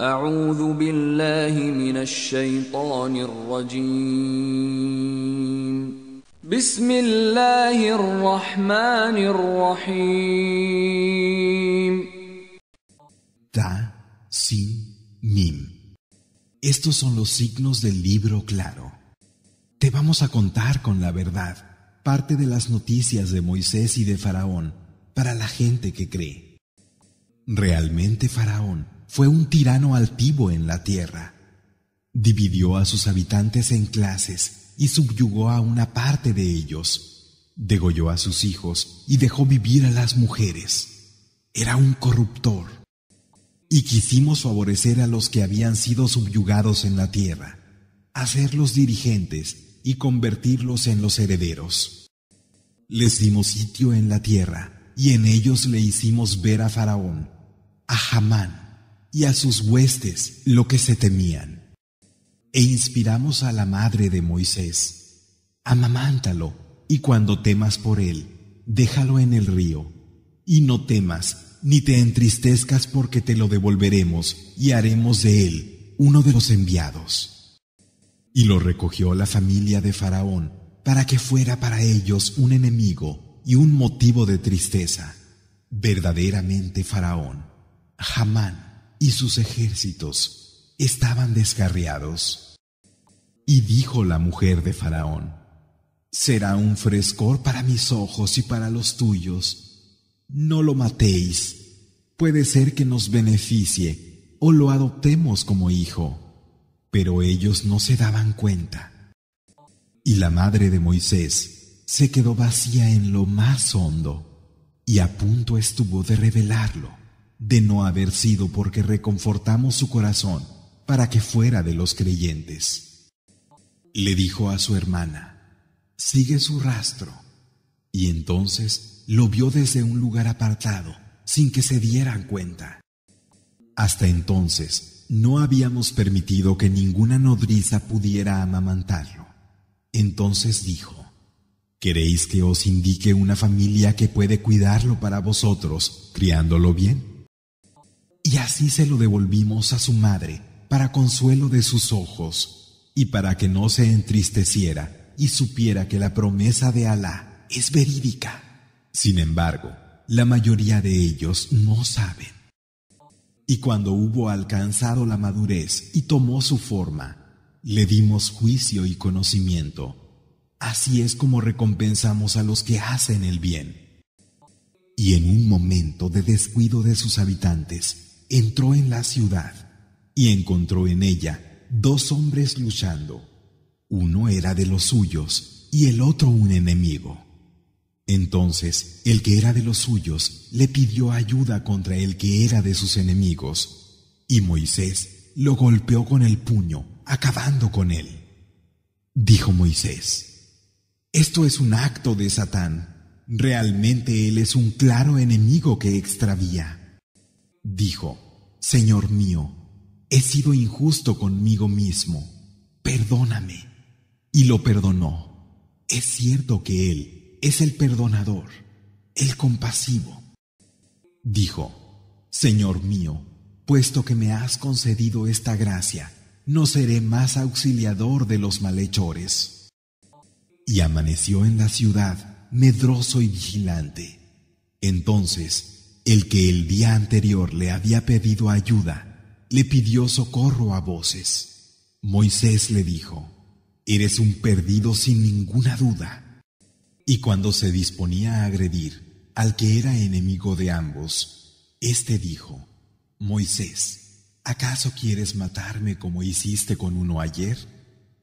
أعوذ بالله من الشيطان الرجيم بسم Ta Sin Estos son los signos del libro claro. Te vamos a contar con la verdad parte de las noticias de Moisés y de Faraón para la gente que cree. Realmente Faraón fue un tirano altivo en la tierra. Dividió a sus habitantes en clases y subyugó a una parte de ellos. Degolló a sus hijos y dejó vivir a las mujeres. Era un corruptor. Y quisimos favorecer a los que habían sido subyugados en la tierra, hacerlos dirigentes y convertirlos en los herederos. Les dimos sitio en la tierra y en ellos le hicimos ver a Faraón, a Hamán, y a sus huestes lo que se temían. E inspiramos a la madre de Moisés, amamántalo, y cuando temas por él, déjalo en el río, y no temas, ni te entristezcas porque te lo devolveremos y haremos de él uno de los enviados. Y lo recogió la familia de Faraón para que fuera para ellos un enemigo y un motivo de tristeza. Verdaderamente Faraón, jamán, y sus ejércitos estaban descarriados. Y dijo la mujer de Faraón, Será un frescor para mis ojos y para los tuyos. No lo matéis. Puede ser que nos beneficie o lo adoptemos como hijo. Pero ellos no se daban cuenta. Y la madre de Moisés se quedó vacía en lo más hondo y a punto estuvo de revelarlo de no haber sido porque reconfortamos su corazón para que fuera de los creyentes. Le dijo a su hermana, sigue su rastro. Y entonces lo vio desde un lugar apartado, sin que se dieran cuenta. Hasta entonces no habíamos permitido que ninguna nodriza pudiera amamantarlo. Entonces dijo, ¿queréis que os indique una familia que puede cuidarlo para vosotros, criándolo bien? Y así se lo devolvimos a su madre para consuelo de sus ojos y para que no se entristeciera y supiera que la promesa de Alá es verídica. Sin embargo, la mayoría de ellos no saben. Y cuando hubo alcanzado la madurez y tomó su forma, le dimos juicio y conocimiento. Así es como recompensamos a los que hacen el bien. Y en un momento de descuido de sus habitantes, entró en la ciudad y encontró en ella dos hombres luchando. Uno era de los suyos y el otro un enemigo. Entonces el que era de los suyos le pidió ayuda contra el que era de sus enemigos, y Moisés lo golpeó con el puño, acabando con él. Dijo Moisés, Esto es un acto de Satán, realmente él es un claro enemigo que extravía. Dijo, Señor mío, he sido injusto conmigo mismo, perdóname. Y lo perdonó. Es cierto que Él es el perdonador, el compasivo. Dijo, Señor mío, puesto que me has concedido esta gracia, no seré más auxiliador de los malhechores. Y amaneció en la ciudad, medroso y vigilante. Entonces, el que el día anterior le había pedido ayuda, le pidió socorro a voces. Moisés le dijo, Eres un perdido sin ninguna duda. Y cuando se disponía a agredir al que era enemigo de ambos, éste dijo, Moisés, ¿acaso quieres matarme como hiciste con uno ayer?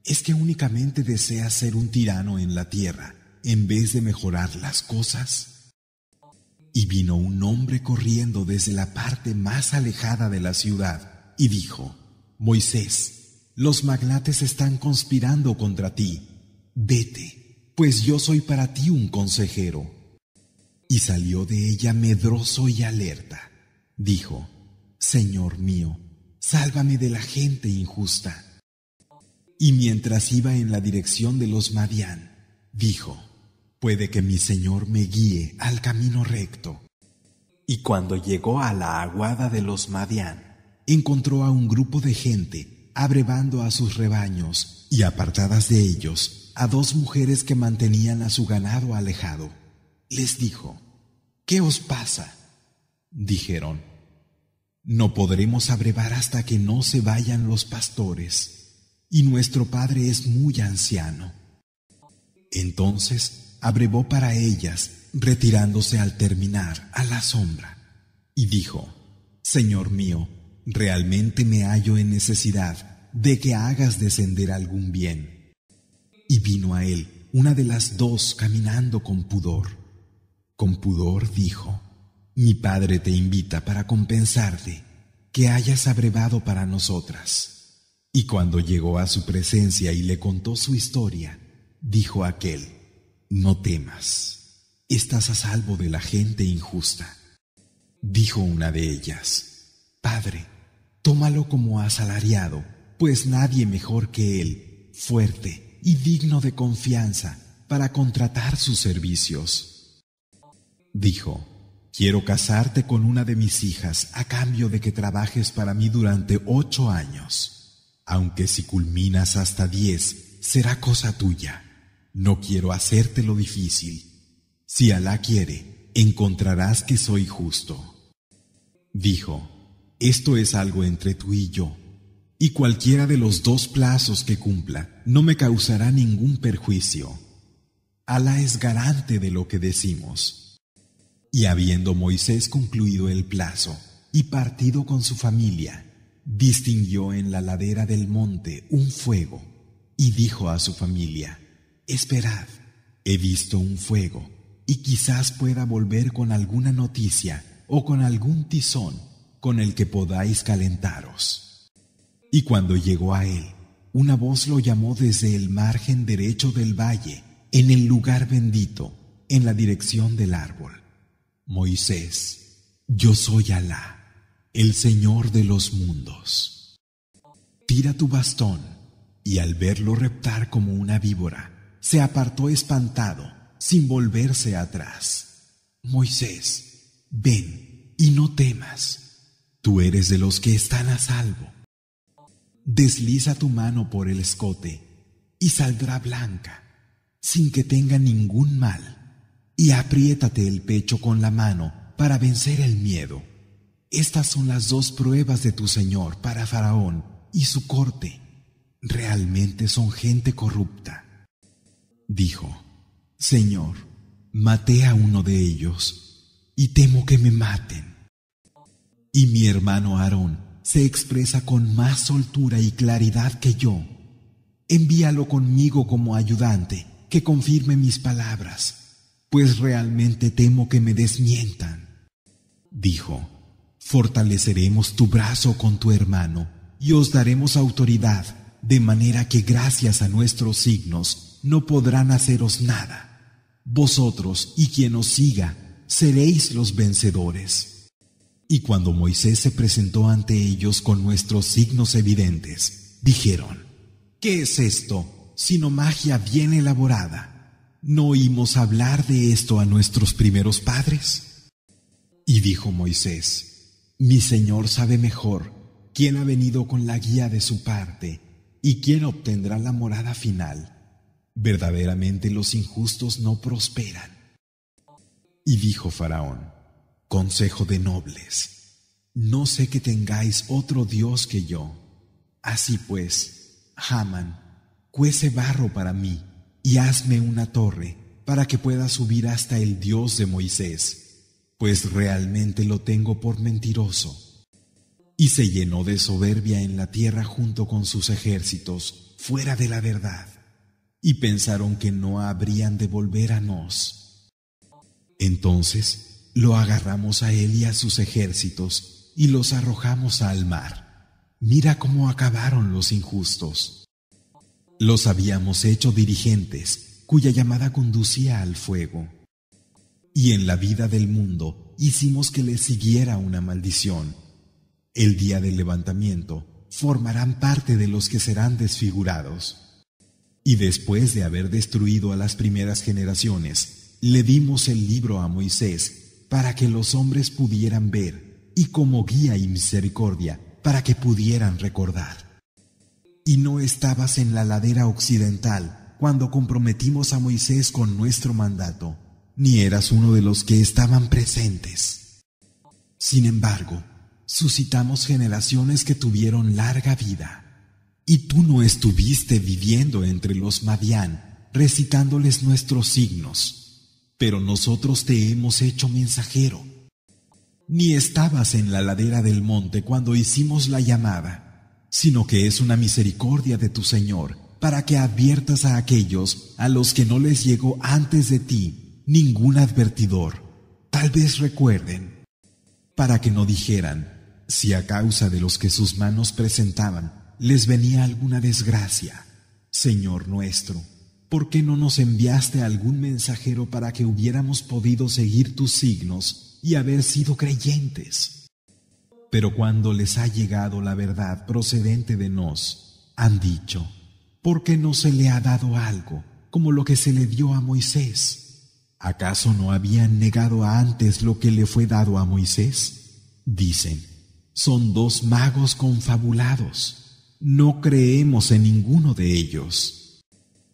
¿Es que únicamente deseas ser un tirano en la tierra en vez de mejorar las cosas? Y vino un hombre corriendo desde la parte más alejada de la ciudad y dijo, Moisés, los magnates están conspirando contra ti. Vete, pues yo soy para ti un consejero. Y salió de ella medroso y alerta. Dijo, Señor mío, sálvame de la gente injusta. Y mientras iba en la dirección de los Madián, dijo, Puede que mi Señor me guíe al camino recto. Y cuando llegó a la aguada de los Madián, encontró a un grupo de gente abrevando a sus rebaños y apartadas de ellos a dos mujeres que mantenían a su ganado alejado. Les dijo, ¿Qué os pasa? Dijeron, No podremos abrevar hasta que no se vayan los pastores, y nuestro padre es muy anciano. Entonces abrevó para ellas, retirándose al terminar a la sombra, y dijo, Señor mío, realmente me hallo en necesidad de que hagas descender algún bien. Y vino a él una de las dos caminando con pudor. Con pudor dijo, Mi padre te invita para compensarte que hayas abrevado para nosotras. Y cuando llegó a su presencia y le contó su historia, dijo aquel, no temas, estás a salvo de la gente injusta. Dijo una de ellas, Padre, tómalo como asalariado, pues nadie mejor que él, fuerte y digno de confianza, para contratar sus servicios. Dijo, Quiero casarte con una de mis hijas a cambio de que trabajes para mí durante ocho años, aunque si culminas hasta diez, será cosa tuya. No quiero hacerte lo difícil. Si Alá quiere, encontrarás que soy justo. Dijo, esto es algo entre tú y yo, y cualquiera de los dos plazos que cumpla no me causará ningún perjuicio. Alá es garante de lo que decimos. Y habiendo Moisés concluido el plazo y partido con su familia, distinguió en la ladera del monte un fuego y dijo a su familia, Esperad, he visto un fuego, y quizás pueda volver con alguna noticia o con algún tizón con el que podáis calentaros. Y cuando llegó a él, una voz lo llamó desde el margen derecho del valle, en el lugar bendito, en la dirección del árbol. Moisés, yo soy Alá, el Señor de los mundos. Tira tu bastón, y al verlo reptar como una víbora, se apartó espantado, sin volverse atrás. Moisés, ven y no temas. Tú eres de los que están a salvo. Desliza tu mano por el escote y saldrá blanca, sin que tenga ningún mal. Y apriétate el pecho con la mano para vencer el miedo. Estas son las dos pruebas de tu Señor para Faraón y su corte. Realmente son gente corrupta. Dijo, Señor, maté a uno de ellos y temo que me maten. Y mi hermano Aarón se expresa con más soltura y claridad que yo. Envíalo conmigo como ayudante, que confirme mis palabras, pues realmente temo que me desmientan. Dijo, fortaleceremos tu brazo con tu hermano y os daremos autoridad, de manera que gracias a nuestros signos no podrán haceros nada. Vosotros y quien os siga seréis los vencedores. Y cuando Moisés se presentó ante ellos con nuestros signos evidentes, dijeron, ¿qué es esto sino magia bien elaborada? ¿No oímos hablar de esto a nuestros primeros padres? Y dijo Moisés, mi Señor sabe mejor quién ha venido con la guía de su parte y quién obtendrá la morada final. Verdaderamente los injustos no prosperan. Y dijo Faraón, Consejo de nobles, no sé que tengáis otro Dios que yo. Así pues, Haman, cuece barro para mí y hazme una torre para que pueda subir hasta el Dios de Moisés, pues realmente lo tengo por mentiroso. Y se llenó de soberbia en la tierra junto con sus ejércitos, fuera de la verdad y pensaron que no habrían de volver a Nos. Entonces lo agarramos a él y a sus ejércitos y los arrojamos al mar. Mira cómo acabaron los injustos. Los habíamos hecho dirigentes, cuya llamada conducía al fuego. Y en la vida del mundo hicimos que les siguiera una maldición. El día del levantamiento formarán parte de los que serán desfigurados. Y después de haber destruido a las primeras generaciones, le dimos el libro a Moisés para que los hombres pudieran ver y como guía y misericordia para que pudieran recordar. Y no estabas en la ladera occidental cuando comprometimos a Moisés con nuestro mandato, ni eras uno de los que estaban presentes. Sin embargo, suscitamos generaciones que tuvieron larga vida. Y tú no estuviste viviendo entre los Madián, recitándoles nuestros signos, pero nosotros te hemos hecho mensajero. Ni estabas en la ladera del monte cuando hicimos la llamada, sino que es una misericordia de tu Señor para que adviertas a aquellos a los que no les llegó antes de ti ningún advertidor. Tal vez recuerden, para que no dijeran, si a causa de los que sus manos presentaban, les venía alguna desgracia, Señor nuestro, ¿por qué no nos enviaste algún mensajero para que hubiéramos podido seguir tus signos y haber sido creyentes? Pero cuando les ha llegado la verdad procedente de nos, han dicho, ¿por qué no se le ha dado algo como lo que se le dio a Moisés? ¿Acaso no habían negado antes lo que le fue dado a Moisés? Dicen, son dos magos confabulados no creemos en ninguno de ellos.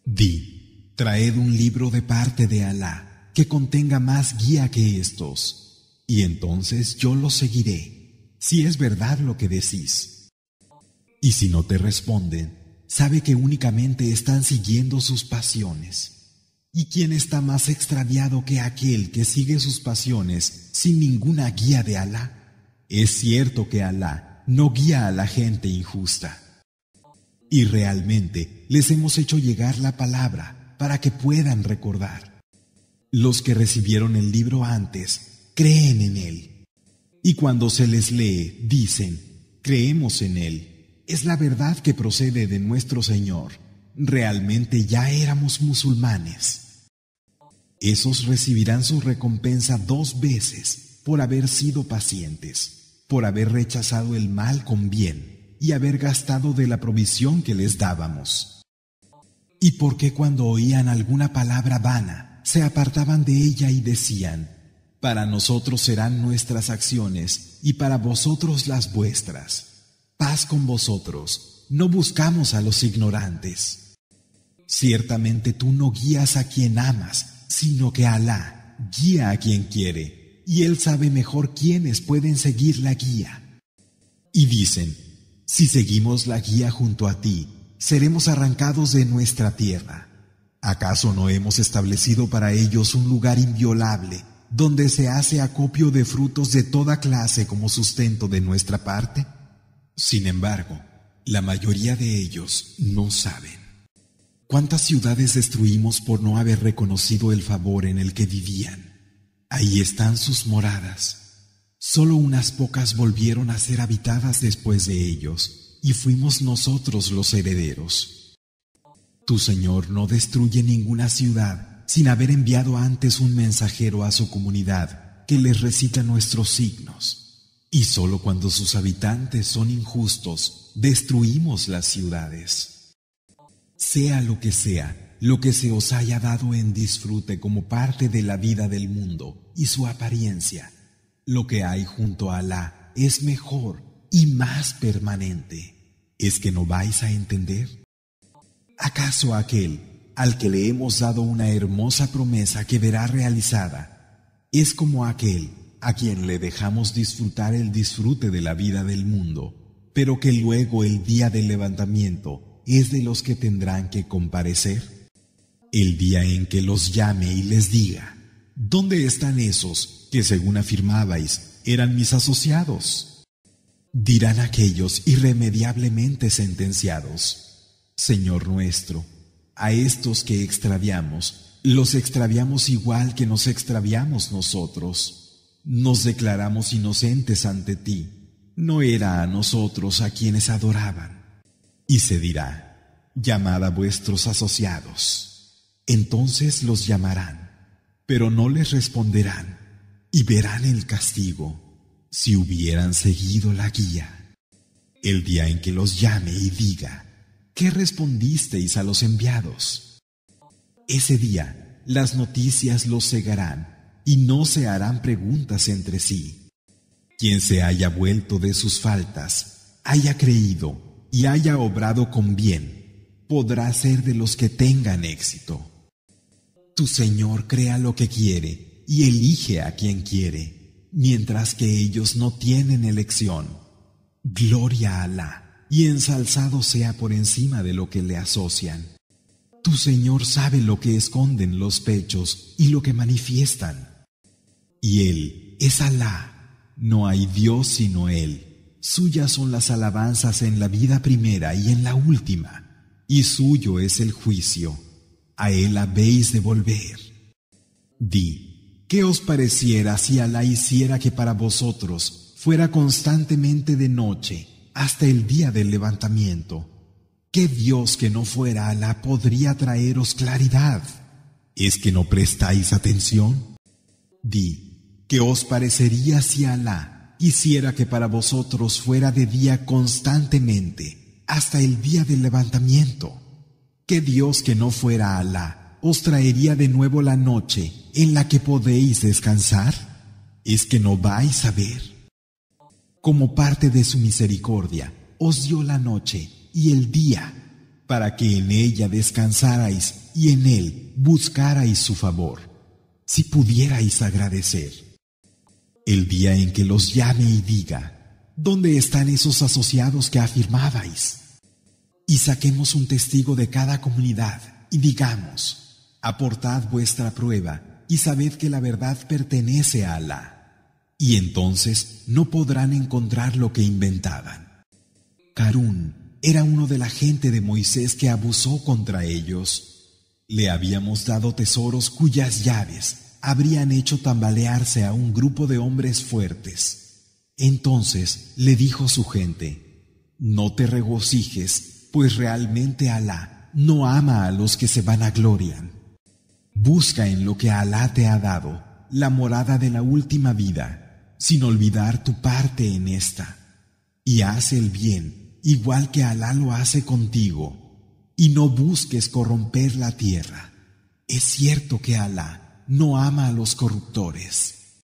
Di, traed un libro de parte de Alá que contenga más guía que estos, y entonces yo lo seguiré, si es verdad lo que decís. Y si no te responden, sabe que únicamente están siguiendo sus pasiones. ¿Y quién está más extraviado que aquel que sigue sus pasiones sin ninguna guía de Alá? Es cierto que Alá no guía a la gente injusta. Y realmente les hemos hecho llegar la palabra para que puedan recordar. Los que recibieron el libro antes creen en él. Y cuando se les lee, dicen, creemos en él. Es la verdad que procede de nuestro Señor. Realmente ya éramos musulmanes. Esos recibirán su recompensa dos veces por haber sido pacientes, por haber rechazado el mal con bien y haber gastado de la provisión que les dábamos. ¿Y por qué cuando oían alguna palabra vana, se apartaban de ella y decían, para nosotros serán nuestras acciones y para vosotros las vuestras? Paz con vosotros, no buscamos a los ignorantes. Ciertamente tú no guías a quien amas, sino que Alá guía a quien quiere, y él sabe mejor quiénes pueden seguir la guía. Y dicen, si seguimos la guía junto a ti, seremos arrancados de nuestra tierra. ¿Acaso no hemos establecido para ellos un lugar inviolable donde se hace acopio de frutos de toda clase como sustento de nuestra parte? Sin embargo, la mayoría de ellos no saben. ¿Cuántas ciudades destruimos por no haber reconocido el favor en el que vivían? Ahí están sus moradas. Solo unas pocas volvieron a ser habitadas después de ellos, y fuimos nosotros los herederos. Tu Señor no destruye ninguna ciudad sin haber enviado antes un mensajero a su comunidad que les recita nuestros signos. Y solo cuando sus habitantes son injustos, destruimos las ciudades. Sea lo que sea, lo que se os haya dado en disfrute como parte de la vida del mundo y su apariencia, lo que hay junto a Alá es mejor y más permanente. ¿Es que no vais a entender? ¿Acaso aquel al que le hemos dado una hermosa promesa que verá realizada es como aquel a quien le dejamos disfrutar el disfrute de la vida del mundo, pero que luego el día del levantamiento es de los que tendrán que comparecer? El día en que los llame y les diga, ¿dónde están esos que según afirmabais eran mis asociados. Dirán aquellos irremediablemente sentenciados, Señor nuestro, a estos que extraviamos, los extraviamos igual que nos extraviamos nosotros. Nos declaramos inocentes ante ti, no era a nosotros a quienes adoraban. Y se dirá, llamad a vuestros asociados. Entonces los llamarán, pero no les responderán y verán el castigo si hubieran seguido la guía. El día en que los llame y diga, ¿qué respondisteis a los enviados? Ese día las noticias los cegarán y no se harán preguntas entre sí. Quien se haya vuelto de sus faltas, haya creído y haya obrado con bien, podrá ser de los que tengan éxito. Tu Señor crea lo que quiere y elige a quien quiere, mientras que ellos no tienen elección. Gloria a Alá, y ensalzado sea por encima de lo que le asocian. Tu Señor sabe lo que esconden los pechos y lo que manifiestan. Y Él es Alá, no hay Dios sino Él. Suyas son las alabanzas en la vida primera y en la última, y suyo es el juicio. A Él habéis de volver. Di, ¿Qué os pareciera si Alá hiciera que para vosotros fuera constantemente de noche hasta el día del levantamiento? ¿Qué Dios que no fuera Alá podría traeros claridad? ¿Es que no prestáis atención? Di, ¿qué os parecería si Alá hiciera que para vosotros fuera de día constantemente hasta el día del levantamiento? ¿Qué Dios que no fuera Alá os traería de nuevo la noche en la que podéis descansar? ¿Es que no vais a ver? Como parte de su misericordia, os dio la noche y el día, para que en ella descansarais y en él buscarais su favor, si pudierais agradecer. El día en que los llame y diga, ¿dónde están esos asociados que afirmabais? Y saquemos un testigo de cada comunidad y digamos, Aportad vuestra prueba y sabed que la verdad pertenece a Alá. Y entonces no podrán encontrar lo que inventaban. Carún era uno de la gente de Moisés que abusó contra ellos. Le habíamos dado tesoros cuyas llaves habrían hecho tambalearse a un grupo de hombres fuertes. Entonces le dijo su gente, No te regocijes, pues realmente Alá no ama a los que se van vanaglorian. Busca en lo que Alá te ha dado la morada de la última vida, sin olvidar tu parte en esta, y haz el bien igual que Alá lo hace contigo, y no busques corromper la tierra. Es cierto que Alá no ama a los corruptores.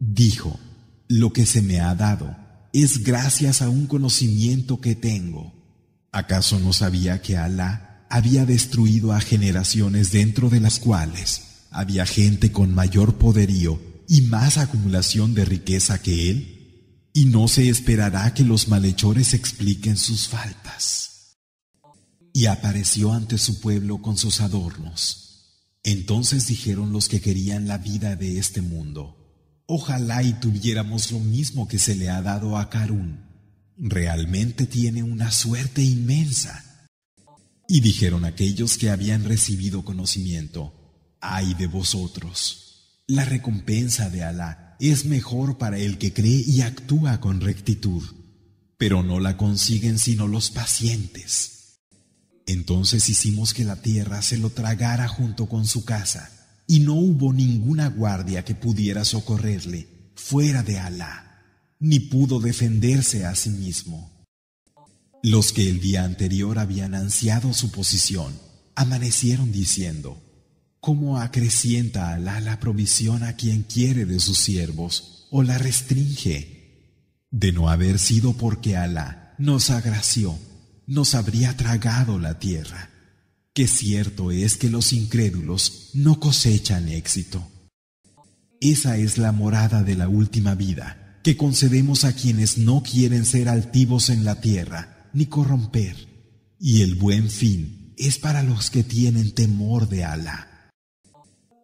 Dijo, lo que se me ha dado es gracias a un conocimiento que tengo. ¿Acaso no sabía que Alá había destruido a generaciones dentro de las cuales había gente con mayor poderío y más acumulación de riqueza que él, y no se esperará que los malhechores expliquen sus faltas. Y apareció ante su pueblo con sus adornos. Entonces dijeron los que querían la vida de este mundo, ojalá y tuviéramos lo mismo que se le ha dado a Karun. Realmente tiene una suerte inmensa. Y dijeron aquellos que habían recibido conocimiento, ay de vosotros, la recompensa de Alá es mejor para el que cree y actúa con rectitud, pero no la consiguen sino los pacientes. Entonces hicimos que la tierra se lo tragara junto con su casa, y no hubo ninguna guardia que pudiera socorrerle fuera de Alá, ni pudo defenderse a sí mismo. Los que el día anterior habían ansiado su posición, amanecieron diciendo, ¿Cómo acrecienta Alá la provisión a quien quiere de sus siervos o la restringe? De no haber sido porque Alá nos agració, nos habría tragado la tierra. Que cierto es que los incrédulos no cosechan éxito. Esa es la morada de la última vida que concedemos a quienes no quieren ser altivos en la tierra ni corromper. Y el buen fin es para los que tienen temor de Alá.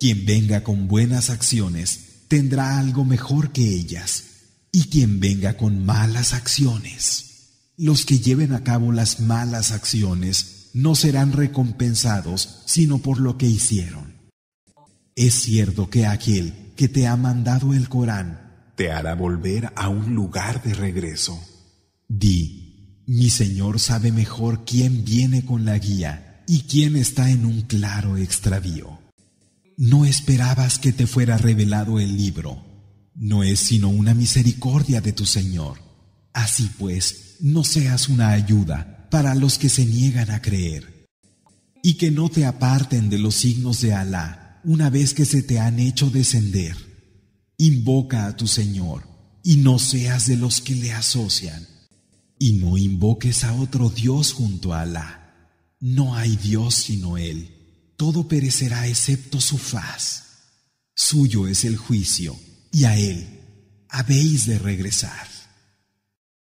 Quien venga con buenas acciones tendrá algo mejor que ellas, y quien venga con malas acciones. Los que lleven a cabo las malas acciones no serán recompensados sino por lo que hicieron. Es cierto que aquel que te ha mandado el Corán te hará volver a un lugar de regreso. Di, mi Señor sabe mejor quién viene con la guía y quién está en un claro extravío. No esperabas que te fuera revelado el libro. No es sino una misericordia de tu Señor. Así pues, no seas una ayuda para los que se niegan a creer. Y que no te aparten de los signos de Alá una vez que se te han hecho descender. Invoca a tu Señor y no seas de los que le asocian. Y no invoques a otro Dios junto a Alá. No hay Dios sino Él. Todo perecerá excepto su faz. Suyo es el juicio, y a Él habéis de regresar.